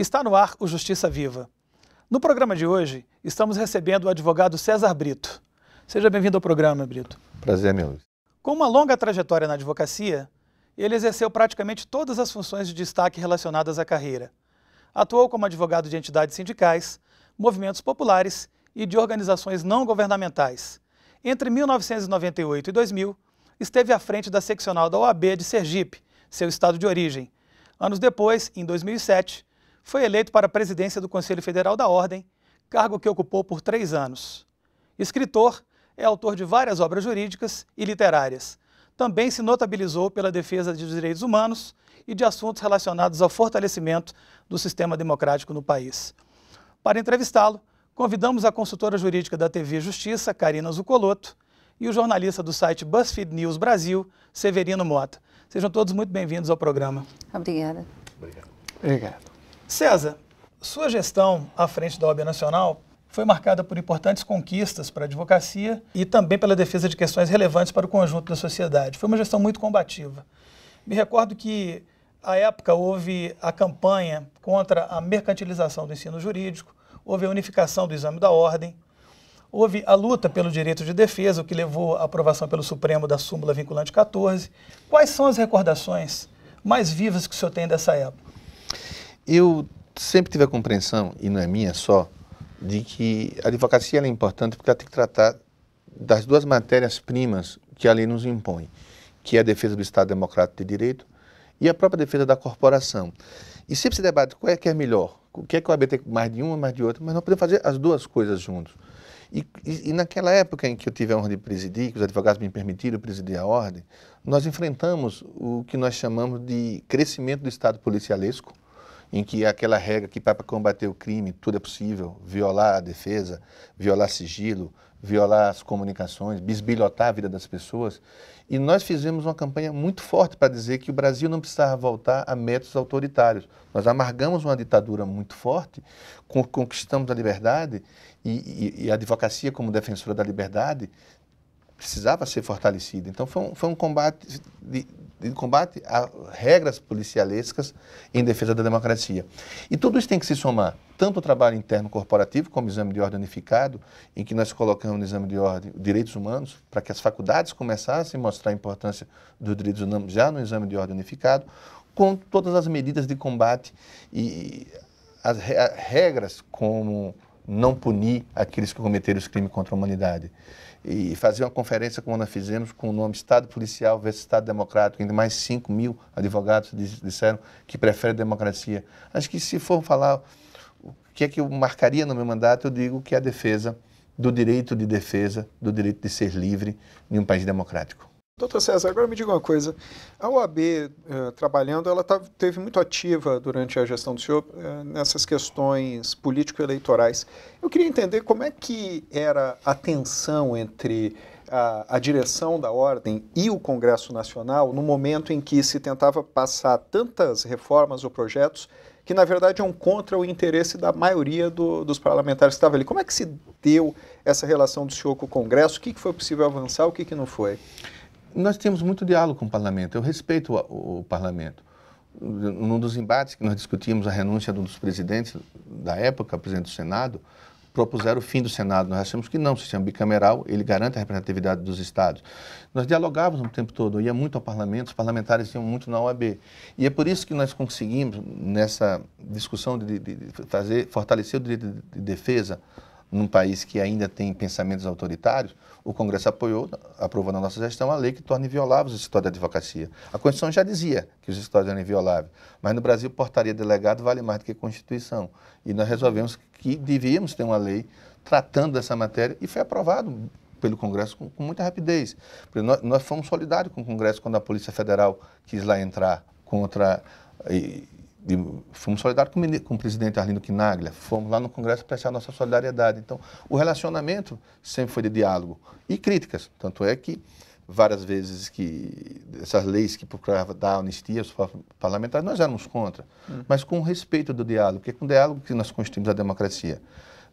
Está no ar o Justiça Viva. No programa de hoje, estamos recebendo o advogado César Brito. Seja bem-vindo ao programa, Brito. Prazer, meu. Com uma longa trajetória na advocacia, ele exerceu praticamente todas as funções de destaque relacionadas à carreira. Atuou como advogado de entidades sindicais, movimentos populares e de organizações não governamentais. Entre 1998 e 2000, esteve à frente da seccional da OAB de Sergipe, seu estado de origem. Anos depois, em 2007, foi eleito para a presidência do Conselho Federal da Ordem, cargo que ocupou por três anos. Escritor, é autor de várias obras jurídicas e literárias. Também se notabilizou pela defesa dos direitos humanos e de assuntos relacionados ao fortalecimento do sistema democrático no país. Para entrevistá-lo, convidamos a consultora jurídica da TV Justiça, Karina Zucoloto, e o jornalista do site BuzzFeed News Brasil, Severino Mota. Sejam todos muito bem-vindos ao programa. Obrigada. Obrigado. Obrigado. César, sua gestão à frente da OAB Nacional foi marcada por importantes conquistas para a advocacia e também pela defesa de questões relevantes para o conjunto da sociedade. Foi uma gestão muito combativa. Me recordo que, à época, houve a campanha contra a mercantilização do ensino jurídico, houve a unificação do exame da ordem, houve a luta pelo direito de defesa, o que levou à aprovação pelo Supremo da súmula vinculante 14. Quais são as recordações mais vivas que o senhor tem dessa época? eu sempre tive a compreensão, e não é minha só, de que a advocacia é importante porque ela tem que tratar das duas matérias-primas que a lei nos impõe, que é a defesa do Estado Democrático de Direito e a própria defesa da corporação. E sempre se debate qual é que é melhor, o que é que o AB tem mais de uma, mais de outra, mas não podemos fazer as duas coisas juntos. E, e, e, naquela época em que eu tive a honra de presidir, que os advogados me permitiram presidir a ordem, nós enfrentamos o que nós chamamos de crescimento do Estado policialesco, em que aquela regra que para combater o crime tudo é possível, violar a defesa, violar sigilo, violar as comunicações, bisbilhotar a vida das pessoas. E nós fizemos uma campanha muito forte para dizer que o Brasil não precisava voltar a métodos autoritários. Nós amargamos uma ditadura muito forte, conquistamos a liberdade e, e, e a advocacia como defensora da liberdade precisava ser fortalecida. Então foi um, foi um combate de, de combate a regras policialescas em defesa da democracia. E tudo isso tem que se somar, tanto o trabalho interno corporativo, como o exame de ordem unificado, em que nós colocamos no exame de ordem direitos humanos, para que as faculdades começassem a mostrar a importância dos direitos humanos já no exame de ordem unificado, com todas as medidas de combate e as regras como não punir aqueles que cometeram os crimes contra a humanidade e fazer uma conferência como nós fizemos com o nome Estado Policial versus Estado Democrático, ainda mais 5 mil advogados disseram que preferem democracia. Acho que se for falar o que é que eu marcaria no meu mandato, eu digo que é a defesa do direito de defesa, do direito de ser livre em um país democrático. Doutor César, agora me diga uma coisa. A OAB, uh, eh, trabalhando, ela tá, teve muito ativa durante a gestão do senhor uh, nessas questões político-eleitorais. Eu queria entender como é que era a tensão entre a, a, direção da ordem e o Congresso Nacional no momento em que se tentava passar tantas reformas ou projetos que, na verdade, iam contra o interesse da maioria do, dos parlamentares que estavam ali. Como é que se deu essa relação do senhor com o Congresso? O que, que foi possível avançar, o que, que não foi? nós temos muito diálogo com o parlamento, eu respeito o, o, parlamento. Num dos embates que nós discutimos a renúncia de um dos presidentes da época, presidente do Senado, propuseram o fim do Senado. Nós achamos que não, o sistema bicameral, ele garante a representatividade dos estados. Nós dialogávamos o tempo todo, ia muito ao parlamento, os parlamentares iam muito na OAB. E é por isso que nós conseguimos, nessa discussão de, de, de fazer, fortalecer o direito de, de defesa num país que ainda tem pensamentos autoritários, o Congresso apoiou, aprovou na nossa gestão, a lei que torna inviolável os escritórios de advocacia. A Constituição já dizia que os escritórios eram invioláveis, mas no Brasil, portaria delegado vale mais do que Constituição. E nós resolvemos que devíamos ter uma lei tratando dessa matéria e foi aprovado pelo Congresso com, com muita rapidez. Nós, nós, fomos solidários com o Congresso quando a Polícia Federal quis lá entrar contra. E, e fomos solidários com, com o presidente Arlindo Quinaglia, fomos lá no Congresso prestar nossa solidariedade. Então, o relacionamento sempre foi de diálogo e críticas. Tanto é que várias vezes que essas leis que procuravam dar anistia aos parlamentares, nós éramos contra, hum. mas com respeito do diálogo, que é com o diálogo que nós construímos a democracia.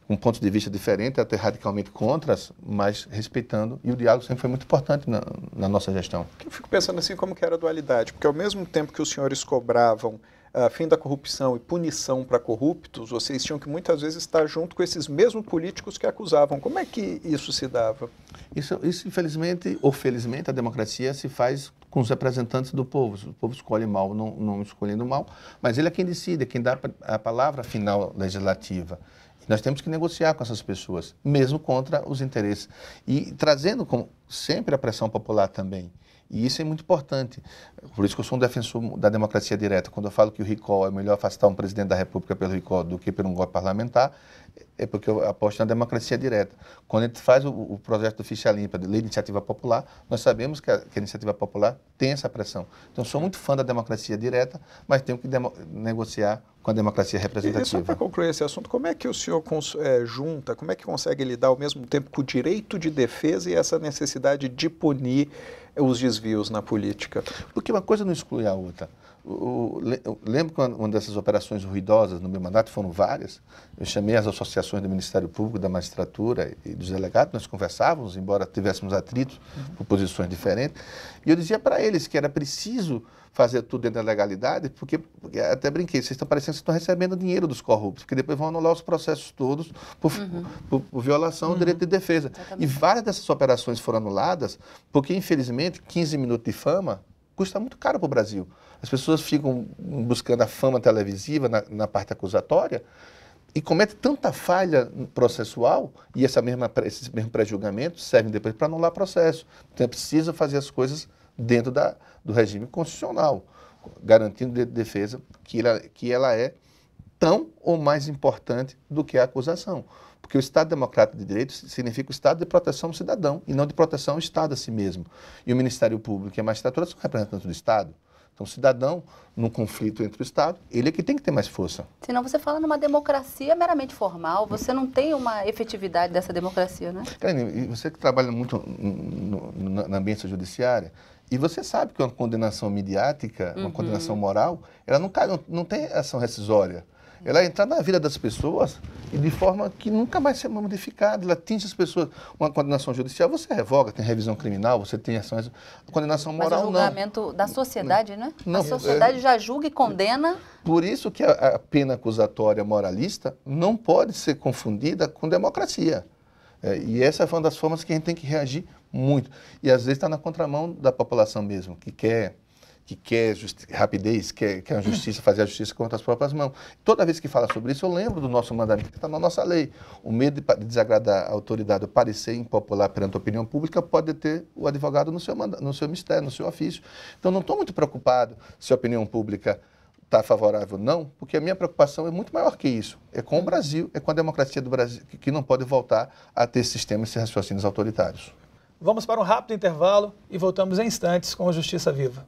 Um ponto de vista diferente, até radicalmente contras, mas respeitando, e o diálogo sempre foi muito importante na, na nossa gestão. Eu fico pensando assim como que era a dualidade, porque ao mesmo tempo que os senhores cobravam uh, fim da corrupção e punição para corruptos, vocês tinham que muitas vezes estar junto com esses mesmos políticos que acusavam. Como é que isso se dava? Isso, isso infelizmente ou felizmente, a democracia se faz com os representantes do povo. O povo escolhe mal, não, não escolhendo mal, mas ele é quem decide, é quem dá a palavra final legislativa. Nós temos que negociar com essas pessoas, mesmo contra os interesses. E trazendo, com sempre, a pressão popular também. E isso é muito importante. Por isso que eu sou um defensor da democracia direta. Quando eu falo que o recall é melhor afastar um presidente da República pelo recall do que por um golpe parlamentar, é porque eu aposto na democracia direta. Quando a gente faz o, o projeto do Ficha Limpa, de Lei de Iniciativa Popular, nós sabemos que a, que a, Iniciativa Popular tem essa pressão. Então, sou muito fã da democracia direta, mas tenho que negociar com a democracia representativa. E, e para concluir esse assunto, como é que o senhor é, junta, como é que consegue lidar ao mesmo tempo com o direito de defesa e essa necessidade de punir os desvios na política? Porque uma coisa não exclui a outra. O, lembro que uma dessas operações ruidosas no meu mandato, foram várias, eu chamei as associações do Ministério Público, da magistratura e dos delegados, nós conversávamos, embora tivéssemos atritos uhum. por posições diferentes, e eu dizia para eles que era preciso fazer tudo dentro da legalidade, porque, porque até brinquei, vocês estão parecendo que estão recebendo dinheiro dos corruptos, porque depois vão anular os processos todos por, uhum. por, por violação uhum. do direito de uhum. defesa. Exatamente. E várias dessas operações foram anuladas porque, infelizmente, 15 minutos de fama custa muito caro para o Brasil. As pessoas ficam buscando a fama televisiva na, na parte acusatória e cometem tanta falha processual e essa mesma, esses mesmos pré-julgamentos servem depois para anular processo. Então é preciso fazer as coisas dentro da, do regime constitucional, garantindo de defesa que ela, que ela é tão ou mais importante do que a acusação. Porque o Estado Democrático de Direito significa o Estado de proteção do cidadão e não de proteção ao Estado a si mesmo. E o Ministério Público e a magistratura são representantes do Estado. Então, o cidadão, num conflito entre o Estado, ele é que tem que ter mais força. Senão você fala numa democracia meramente formal, você não tem uma efetividade dessa democracia, né? Karine, você que trabalha muito no, no, na ambiência judiciária, e você sabe que uma condenação midiática, uma uhum. condenação moral, ela não, cai, não, não tem ação rescisória ela entrar na vida das pessoas e de forma que nunca mais será modificada. Ela atinge as pessoas. Uma condenação judicial você revoga, tem revisão criminal, você tem ações. A condenação é moral não. Mas o julgamento não. da sociedade, né? Não, a é. sociedade já julga e condena. Por isso que a, pena acusatória moralista não pode ser confundida com democracia. É, e essa é uma das formas que a gente tem que reagir muito. E às vezes está na contramão da população mesmo, que quer que quer rapidez, quer, quer a justiça, fazer a justiça contra as próprias mãos. Toda vez que fala sobre isso, eu lembro do nosso mandamento que está na nossa lei. O medo de desagradar a autoridade ou parecer impopular perante a opinião pública pode ter o advogado no seu, no seu mistério, no seu ofício. Então, não estou muito preocupado se a opinião pública está favorável não, porque a minha preocupação é muito maior que isso. É com o Brasil, é com a democracia do Brasil, que não pode voltar a ter sistemas e raciocínios autoritários. Vamos para um rápido intervalo e voltamos em instantes com a Justiça Viva.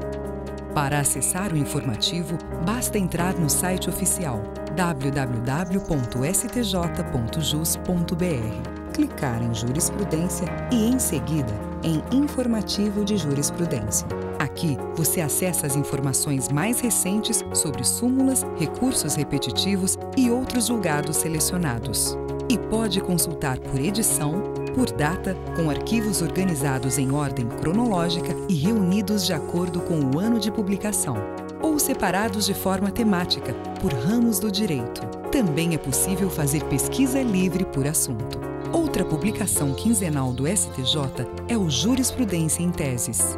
para acessar o informativo, basta entrar no site oficial www.stj.jus.br, clicar em Jurisprudência e, em seguida, em Informativo de Jurisprudência. Aqui você acessa as informações mais recentes sobre súmulas, recursos repetitivos e outros julgados selecionados. E pode consultar por edição por data, com arquivos organizados em ordem cronológica e reunidos de acordo com o ano de publicação, ou separados de forma temática, por ramos do direito. Também é possível fazer pesquisa livre por assunto. Outra publicação quinzenal do STJ é o Jurisprudência em Teses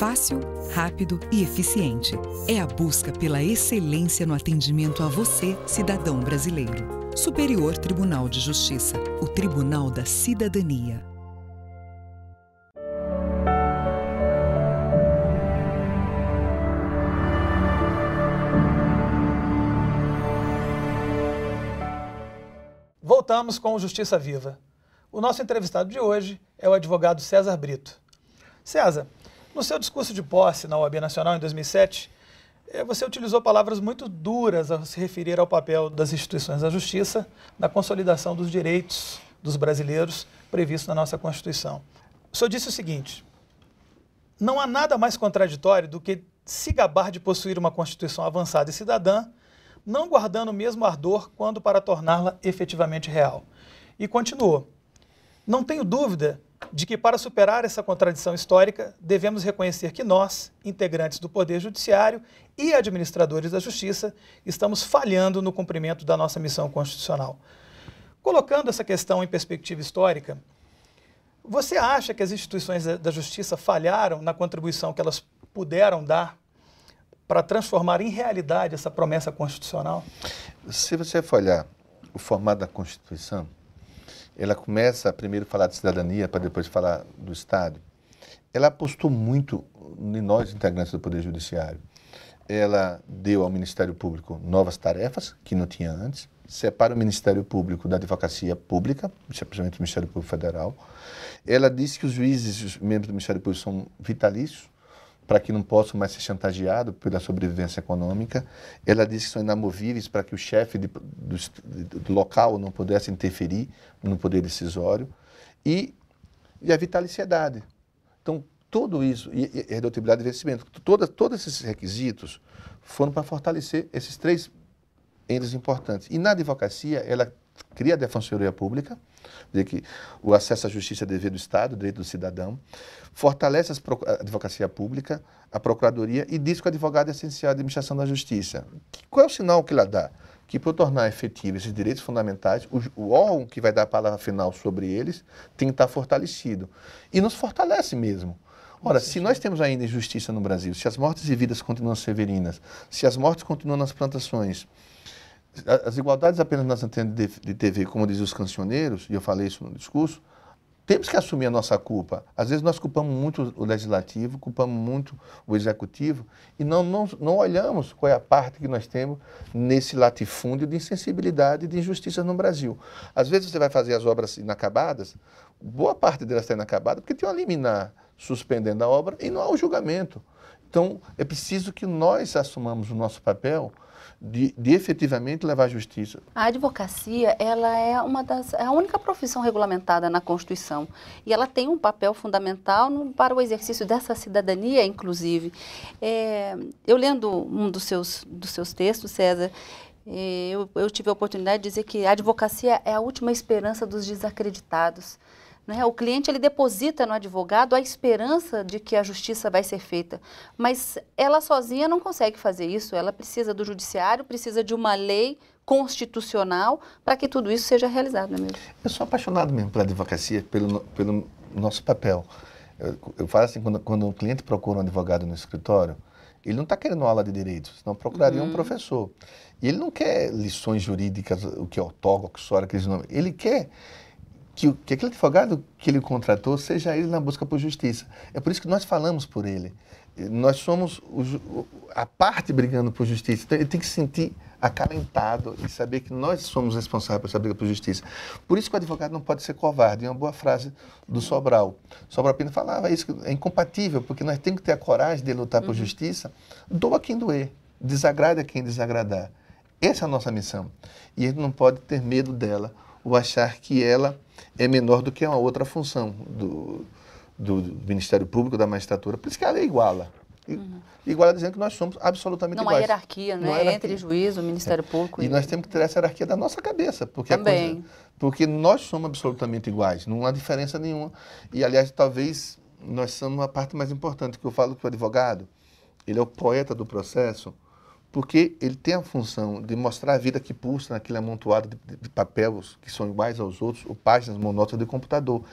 Fácil, rápido e eficiente. É a busca pela excelência no atendimento a você, cidadão brasileiro. Superior Tribunal de Justiça o Tribunal da Cidadania. Voltamos com Justiça Viva. O nosso entrevistado de hoje é o advogado César Brito. César, no seu discurso de posse na OAB Nacional em 2007, eh, você utilizou palavras muito duras ao se referir ao papel das instituições da justiça na consolidação dos direitos dos brasileiros previstos na nossa Constituição. O senhor disse o seguinte: não há nada mais contraditório do que se gabar de possuir uma Constituição avançada e cidadã, não guardando o mesmo ardor quando para torná-la efetivamente real. E continuou: não tenho dúvida de que, para superar essa contradição histórica, devemos reconhecer que nós, integrantes do Poder Judiciário e administradores da Justiça, estamos falhando no cumprimento da nossa missão constitucional. Colocando essa questão em perspectiva histórica, você acha que as instituições da Justiça falharam na contribuição que elas puderam dar para transformar em realidade essa promessa constitucional? Se você for olhar o formato da Constituição, ela começa a primeiro falar de cidadania, para depois falar do Estado, ela apostou muito em nós, integrantes do Poder Judiciário. Ela deu ao Ministério Público novas tarefas, que não tinha antes, separa o Ministério Público da Advocacia Pública, principalmente o Ministério Público Federal. Ela disse que os juízes, os membros do Ministério Público, são vitalícios, para que não possam mais ser chantageados pela sobrevivência econômica. Ela disse que são inamovíveis para que o chefe de, do, do, local não pudesse interferir no poder decisório. E, e a vitaliciedade. Então, tudo isso, e, e redutibilidade de investimento, toda, todos esses requisitos foram para fortalecer esses três entes importantes. E na advocacia, ela cria a Defensoria Pública, de que o acesso à justiça é dever do Estado, direito do cidadão, fortalece a advocacia pública, a procuradoria e diz que o advogado é essencial à administração da justiça. Qual é o sinal que ela dá? Que para tornar efetivo esses direitos fundamentais, o, o órgão que vai dar a palavra final sobre eles tem que estar fortalecido. E nos fortalece mesmo. Ora, se nós temos ainda injustiça no Brasil, se as mortes e vidas continuam severinas, se as mortes continuam nas plantações, as igualdades apenas nas antenas de TV, como dizem os cancioneiros, e eu falei isso no discurso, temos que assumir a nossa culpa. Às vezes nós culpamos muito o legislativo, culpamos muito o executivo e não, não, não olhamos qual é a parte que nós temos nesse latifúndio de insensibilidade e de injustiça no Brasil. Às vezes você vai fazer as obras inacabadas, boa parte delas está inacabada porque tem uma liminar suspendendo a obra e não há o julgamento. Então é preciso que nós assumamos o nosso papel de, de, efetivamente levar à justiça. A advocacia, ela é uma das é a única profissão regulamentada na Constituição e ela tem um papel fundamental no, para o exercício dessa cidadania, inclusive. É, eu lendo um dos seus dos seus textos, César, é, eu, eu tive a oportunidade de dizer que a advocacia é a última esperança dos desacreditados. Né? O cliente ele deposita no advogado a esperança de que a justiça vai ser feita, mas ela sozinha não consegue fazer isso. Ela precisa do judiciário, precisa de uma lei constitucional para que tudo isso seja realizado, não é mesmo? Eu sou apaixonado mesmo pela advocacia, pelo, pelo nosso papel. Eu, eu falo assim, quando, quando o cliente procura um advogado no escritório, ele não está querendo aula de direito, senão procuraria uhum. um professor. E ele não quer lições jurídicas, o que é autógrafo, o que sora, aqueles nomes. Ele quer que, que aquele advogado que ele contratou seja ele na busca por justiça. É por isso que nós falamos por ele. Nós somos o, a parte brigando por justiça. Então, ele tem que se sentir acalentado e saber que nós somos responsáveis por essa briga por justiça. Por isso que o advogado não pode ser covarde. É uma boa frase do Sobral. Sobral Pino falava isso, é incompatível, porque nós temos que ter a coragem de lutar uhum. por justiça. Doa quem doer, desagrada quem desagradar. Essa é a nossa missão. E ele não pode ter medo dela ou achar que ela é menor do que uma outra função do, do, Ministério Público, da magistratura. Por isso que a lei iguala. Uhum. Igual a dizendo que nós somos absolutamente não iguais. Há hierarquia, né? Não há né, hierarquia. Entre juízo, Ministério é. Público. E, e, nós temos que ter essa hierarquia da nossa cabeça. Porque Também. Coisa, porque nós somos absolutamente iguais, não há diferença nenhuma. E, aliás, talvez nós somos a parte mais importante, que eu falo que o advogado, ele é o poeta do processo, porque ele tem a função de mostrar a vida que pulsa naquele amontoado de, de, de papéis que são iguais aos outros, ou páginas monótonas de computador.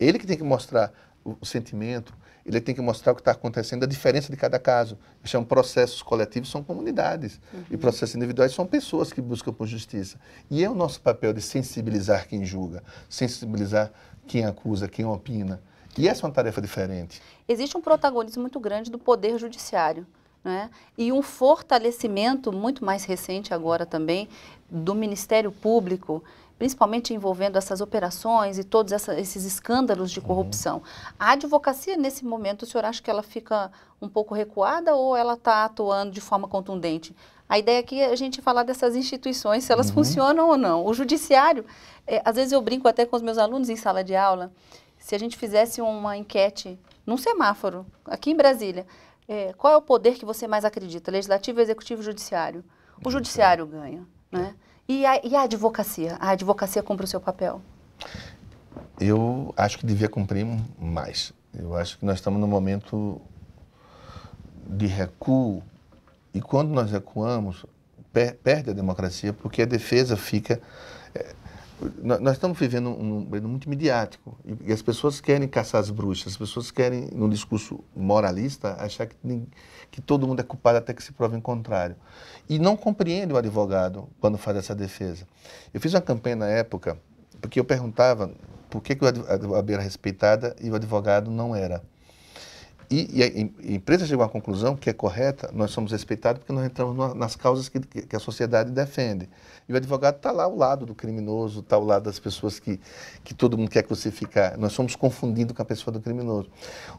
Ele que tem que mostrar o, o sentimento, ele tem que mostrar o que está acontecendo, a diferença de cada caso. Eu é chamo processos coletivos, são comunidades. Uhum. E processos individuais são pessoas que buscam por justiça. E é o nosso papel de sensibilizar quem julga, sensibilizar quem acusa, quem opina. E essa é uma tarefa diferente. Existe um protagonismo muito grande do Poder Judiciário né? e um fortalecimento muito mais recente agora também do Ministério Público, principalmente envolvendo essas operações e todos essa, esses escândalos de uhum. corrupção. Uhum. A advocacia, nesse momento, o senhor acha que ela fica um pouco recuada ou ela está atuando de forma contundente? A ideia aqui é a gente falar dessas instituições, se elas uhum. funcionam ou não. O judiciário, é, às vezes eu brinco até com os meus alunos em sala de aula, se a gente fizesse uma enquete num semáforo, aqui em Brasília, é, qual é o poder que você mais acredita? Legislativo, executivo, judiciário. O judiciário ganha, né? E a, e a advocacia? A advocacia cumpre o seu papel? Eu acho que devia cumprir mais. Eu acho que nós estamos num momento de recuo e quando nós recuamos, per perde a democracia porque a defesa fica é, nós estamos vivendo um mundo um, muito midiático e, e, as pessoas querem caçar as bruxas, as pessoas querem, num discurso moralista, achar que, que todo mundo é culpado até que se prove o contrário. E não compreende o advogado quando faz essa defesa. Eu fiz uma campanha na época, porque eu perguntava por que, que a beira respeitada e o advogado não era. E, e, a empresa chegou à conclusão que é correta, nós somos respeitados porque nós entramos nas causas que, que a sociedade defende. E o advogado está lá ao lado do criminoso, está ao lado das pessoas que, que todo mundo quer crucificar. Nós somos confundidos com a pessoa do criminoso.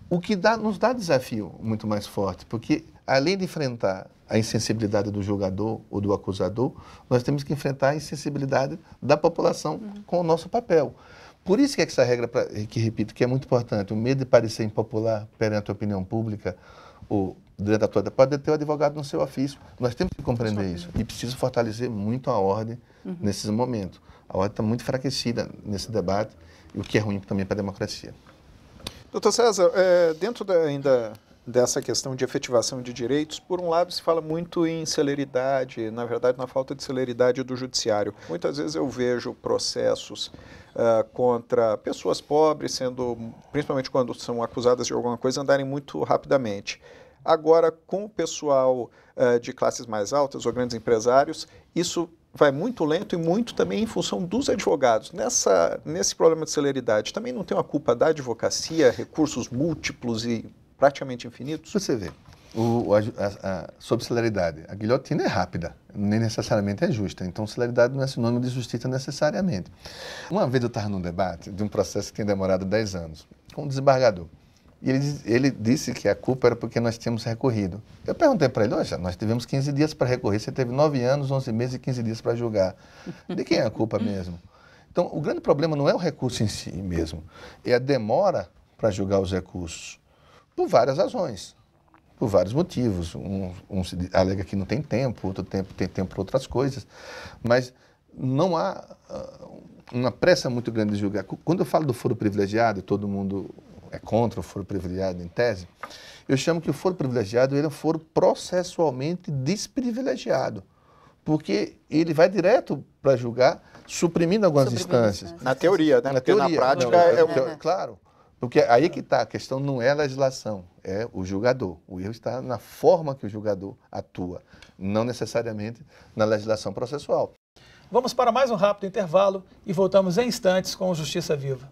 O que dá, nos dá desafio muito mais forte, porque além de enfrentar a insensibilidade do julgador ou do acusador, nós temos que enfrentar a insensibilidade da população uhum. com o nosso papel. Por isso que essa regra, pra, que repito, que é muito importante, o medo de parecer impopular perante a opinião pública, o durante a toda, pode ter o advogado no seu ofício. Nós temos que compreender isso. E preciso fortalecer muito a ordem uhum. nesses momentos. A ordem está muito enfraquecida nesse debate, o que é ruim também para a democracia. Doutor César, é, dentro da, ainda dessa questão de efetivação de direitos, por um lado se fala muito em celeridade, na verdade na falta de celeridade do judiciário. Muitas vezes eu vejo processos uh, contra pessoas pobres sendo, principalmente quando são acusadas de alguma coisa, andarem muito rapidamente. Agora, com o pessoal uh, de classes mais altas ou grandes empresários, isso vai muito lento e muito também em função dos advogados. Nessa, nesse problema de celeridade, também não tem uma culpa da advocacia, recursos múltiplos e praticamente infinitos? Você vê, o, a, a, a, sobre celeridade, a guilhotina é rápida, nem necessariamente é justa. Então, celeridade não é sinônimo de justiça necessariamente. Uma vez eu estava num debate de um processo que tinha demorado 10 anos, com um desembargador. E ele, ele, disse que a culpa era porque nós tínhamos recorrido. Eu perguntei para ele, olha, nós tivemos 15 dias para recorrer, você teve 9 anos, 11 meses e 15 dias para julgar. De quem é a culpa mesmo? Então, o grande problema não é o recurso em si mesmo, é a demora para julgar os recursos. Por várias razões, por vários motivos. Um, um se alega que não tem tempo, outro tempo tem tempo para outras coisas. Mas não há uh, uma pressa muito grande de julgar. Quando eu falo do foro privilegiado, todo mundo é contra o foro privilegiado em tese, eu chamo que o foro privilegiado ele é um foro processualmente desprivilegiado, porque ele vai direto para julgar, suprimindo algumas suprimindo instâncias. Né? Na teoria, né? Na Porque teoria, é na prática, é, é, é, claro. Porque aí que está, a questão não é a legislação, é o julgador. O erro está na forma que o julgador atua, não necessariamente na legislação processual. Vamos para mais um rápido intervalo e voltamos em instantes com Justiça Viva.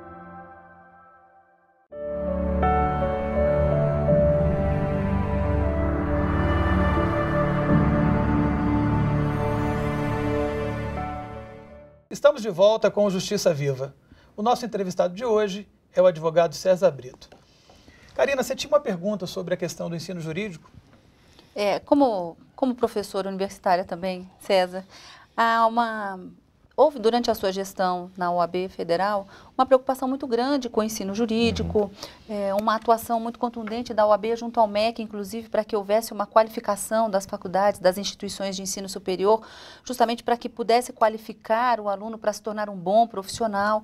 Estamos de volta com Justiça Viva. O nosso entrevistado de hoje é o advogado César Brito. Karina, você tinha uma pergunta sobre a questão do ensino jurídico? É, como, como professora universitária também, César, há uma houve durante a sua gestão na OAB Federal uma preocupação muito grande com o ensino jurídico, uhum. é, uma atuação muito contundente da OAB junto ao MEC, inclusive, para que houvesse uma qualificação das faculdades, das instituições de ensino superior, justamente para que pudesse qualificar o aluno para se tornar um bom profissional.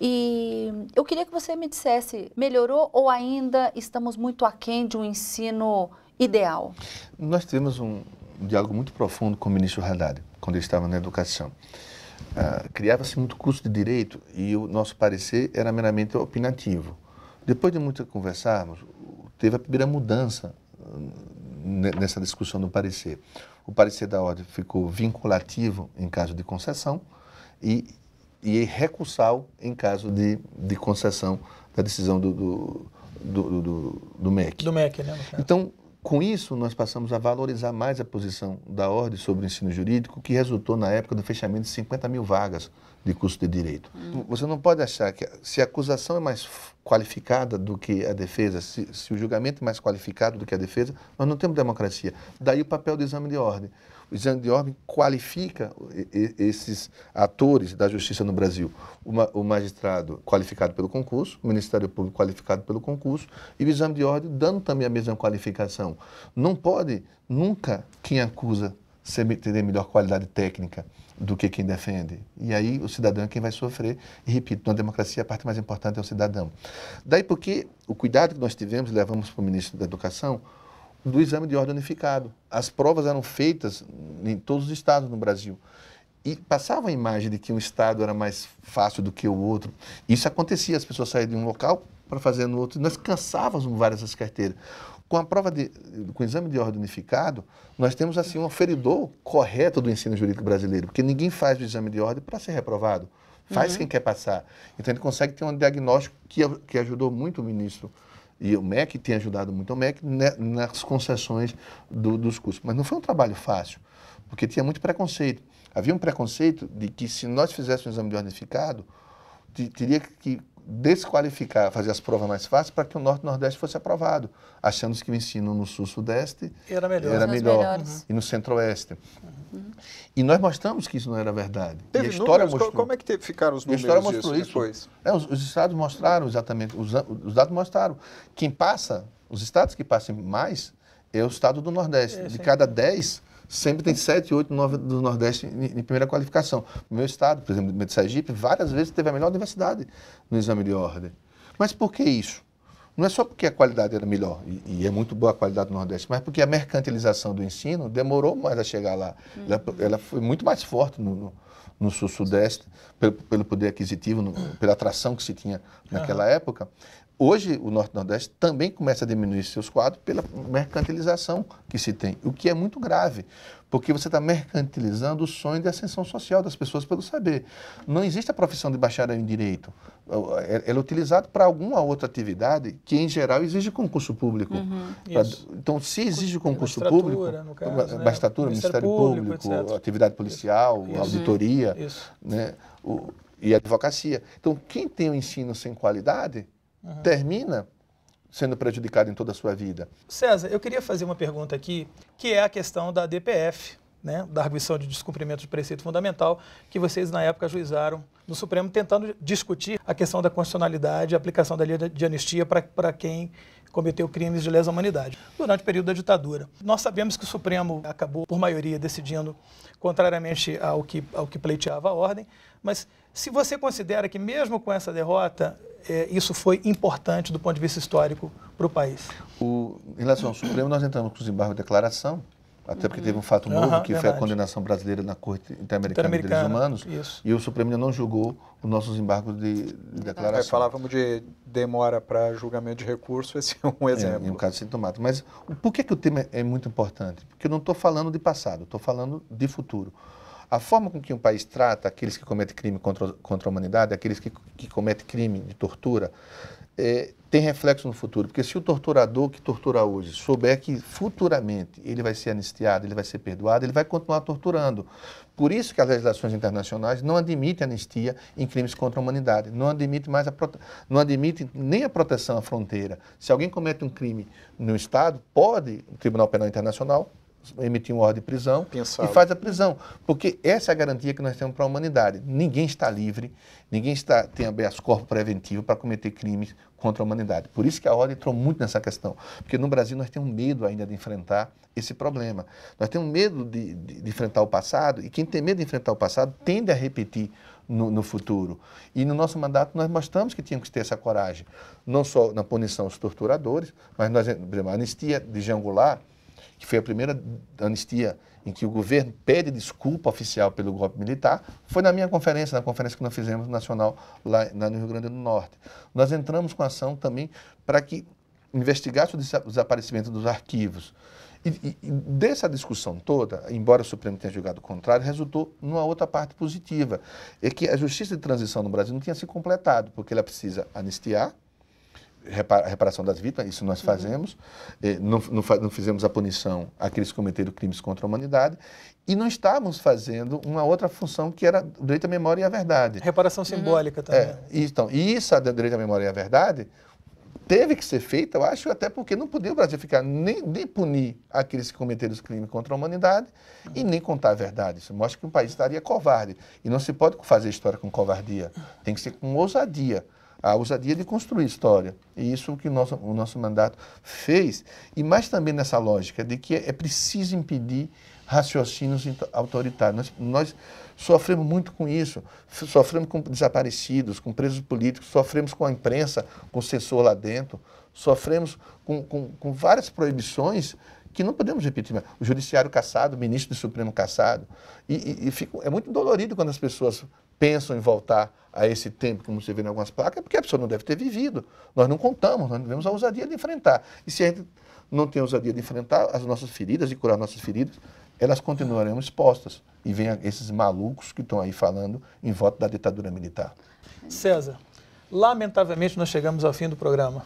E eu queria que você me dissesse, melhorou ou ainda estamos muito aquém de um ensino ideal? Nós tivemos um diálogo muito profundo com o ministro Haddad, quando ele estava na educação. Ah, criava-se muito curso de direito e o nosso parecer era meramente opinativo. Depois de muito conversarmos, teve a primeira mudança hum, nessa discussão do parecer. O parecer da ordem ficou vinculativo em caso de concessão e, e recursal em caso de, de concessão da decisão do, do, do, do, do MEC. Do MEC, né? Então, com isso, nós passamos a valorizar mais a posição da ordem sobre o ensino jurídico, que resultou na época do fechamento de 50 mil vagas de curso de direito. Hum. Você não pode achar que se a acusação é mais qualificada do que a defesa, se, se o julgamento é mais qualificado do que a defesa, nós não temos democracia. Daí o papel do exame de ordem. O exame de ordem qualifica esses atores da justiça no Brasil. O magistrado qualificado pelo concurso, o Ministério Público qualificado pelo concurso e o exame de ordem dando também a mesma qualificação. Não pode nunca quem acusa ter melhor qualidade técnica do que quem defende. E aí o cidadão é quem vai sofrer. E repito, na democracia a parte mais importante é o cidadão. Daí porque o cuidado que nós tivemos, levamos para o ministro da Educação, do exame de ordem unificado. As provas eram feitas em todos os estados no Brasil. E passava a imagem de que um estado era mais fácil do que o outro. Isso acontecia, as pessoas saíam de um local para fazer no outro. Nós cansávamos várias essas carteiras. Com a prova de, com o exame de ordem unificado, nós temos assim um oferidor correto do ensino jurídico brasileiro, porque ninguém faz o exame de ordem para ser reprovado. Faz uhum. quem quer passar. Então ele consegue ter um diagnóstico que, que ajudou muito o ministro e o MEC tem ajudado muito o MEC nas concessões do, dos cursos. Mas não foi um trabalho fácil, porque tinha muito preconceito. Havia um preconceito de que se nós fizéssemos um exame de unificado, teria que desqualificar, fazer as provas mais fáceis para que o Norte e o Nordeste fosse aprovado, achando que o ensino no Sul-Sudeste era melhor, era melhor. e no Centro-Oeste. Uhum. Uhum. E nós mostramos que isso não era verdade. Teve e a história números? mostrou. Como é que teve, ficaram os números? a história mostrou isso. Depois? É, os, os, estados mostraram exatamente, os, os dados mostraram. Quem passa, os estados que passam mais, é o estado do Nordeste. É, de cada 10, sempre tem 7, 8, 9 do Nordeste em, primeira qualificação. O meu estado, por exemplo, de Sergipe, várias vezes teve a melhor diversidade no exame de ordem. Mas por que isso? não é só porque a qualidade era melhor, e, e, é muito boa a qualidade do Nordeste, mas porque a mercantilização do ensino demorou mais a chegar lá. Uhum. Ela, ela, foi muito mais forte no, no, no Sul-Sudeste, pelo, pelo, poder aquisitivo, no, pela atração que se tinha naquela uhum. época. Hoje, o Norte Nordeste também começa a diminuir seus quadros pela mercantilização que se tem, o que é muito grave, porque você está mercantilizando o sonho de ascensão social das pessoas pelo saber. Não existe a profissão de bacharel em direito. É, ela é utilizada para alguma outra atividade que, em geral, exige concurso público. Uhum, pra, então, se exige concurso público, caso, né? bastatura, Ministério Público, público atividade policial, isso. auditoria, isso. Né? O, e advocacia. Então, quem tem o um ensino sem qualidade uhum. termina sendo prejudicado em toda a sua vida. César, eu queria fazer uma pergunta aqui, que é a questão da DPF, né, da arguição de descumprimento de preceito fundamental, que vocês na época juizaram no Supremo, tentando discutir a questão da constitucionalidade, a aplicação da lei de anistia para quem cometeu crimes de lesa humanidade durante o período da ditadura. Nós sabemos que o Supremo acabou, por maioria, decidindo contrariamente ao que, ao que pleiteava a ordem, mas se você considera que, mesmo com essa derrota, é, isso foi importante do ponto de vista histórico para o país? Em relação ao Supremo, nós entramos com o de declaração, até porque teve um fato novo, uhum, que verdade. foi a condenação brasileira na Corte Interamericana, Interamericana de Direitos Humanos, isso. e o Supremo ainda não julgou os nossos embargos de, de declaração. É, falávamos de demora para julgamento de recurso, esse é um é, exemplo. É, um caso sintomático. Mas por que, que o tema é muito importante? Porque eu não estou falando de passado, estou falando de futuro. A forma com que um país trata aqueles que cometem crime contra, contra a humanidade, aqueles que, que cometem crime de tortura, é, tem reflexo no futuro. Porque se o torturador que tortura hoje souber que futuramente ele vai ser anistiado, ele vai ser perdoado, ele vai continuar torturando. Por isso que as legislações internacionais não admitem anistia em crimes contra a humanidade, não admitem mais a, não admite nem a proteção à fronteira. Se alguém comete um crime no Estado, pode o Tribunal Penal Internacional emitir uma ordem de prisão Pensado. e faz a prisão. Porque essa é a garantia que nós temos para a humanidade. Ninguém está livre, ninguém está, tem habeas corpo preventivo para cometer crimes contra a humanidade. Por isso que a ordem entrou muito nessa questão. Porque no Brasil nós temos medo ainda de enfrentar esse problema. Nós temos medo de, de, de enfrentar o passado e quem tem medo de enfrentar o passado tende a repetir no, no, futuro. E no nosso mandato nós mostramos que tínhamos que ter essa coragem, não só na punição aos torturadores, mas nós, a anistia de Jean Goulart, que foi a primeira anistia em que o governo pede desculpa oficial pelo golpe militar, foi na minha conferência, na conferência que nós fizemos nacional lá, lá no Rio Grande do Norte. Nós entramos com ação também para que investigasse o desaparecimento dos arquivos. E, e, dessa discussão toda, embora o Supremo tenha julgado o contrário, resultou numa outra parte positiva. É que a justiça de transição no Brasil não tinha se completado, porque ela precisa anistiar, reparação das vítimas, isso nós uhum. fazemos, uhum. não, não, não, fizemos a punição àqueles que cometeram crimes contra a humanidade, e não estávamos fazendo uma outra função que era o direito à memória e à verdade. Reparação uhum. simbólica uhum. também. É, então, e isso, a direito à memória e à verdade, teve que ser feita, eu acho, até porque não podia o Brasil ficar nem, nem punir aqueles que cometeram os crimes contra a humanidade uhum. e nem contar a verdade. Isso mostra que o país estaria covarde. E não se pode fazer história com covardia, tem que ser com ousadia a ousadia de construir história. E isso é o que o nosso, o nosso mandato fez. E mais também nessa lógica de que é preciso impedir raciocínios autoritários. Nós, nós sofremos muito com isso. Sofremos com desaparecidos, com presos políticos, sofremos com a imprensa, com o censor lá dentro, sofremos com, com, com várias proibições que não podemos repetir. O judiciário caçado, o ministro do Supremo caçado. E, e, e fico, é muito dolorido quando as pessoas pensam em voltar a esse tempo, como você vê em algumas placas, é porque a pessoa não deve ter vivido. Nós não contamos, nós não temos a ousadia de enfrentar. E se a gente não tem a ousadia de enfrentar as nossas feridas e curar nossas feridas, elas continuarão expostas. E vem esses malucos que estão aí falando em voto da ditadura militar. César, lamentavelmente nós chegamos ao fim do programa.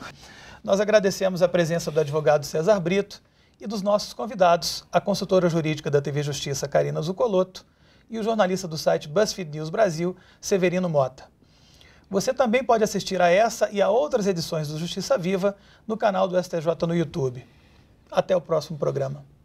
Nós agradecemos a presença do advogado César Brito e dos nossos convidados, a consultora jurídica da TV Justiça, Karina Zucoloto, e o jornalista do site BuzzFeed News Brasil, Severino Mota. Você também pode assistir a essa e a outras edições do Justiça Viva no canal do STJ no YouTube. Até o próximo programa.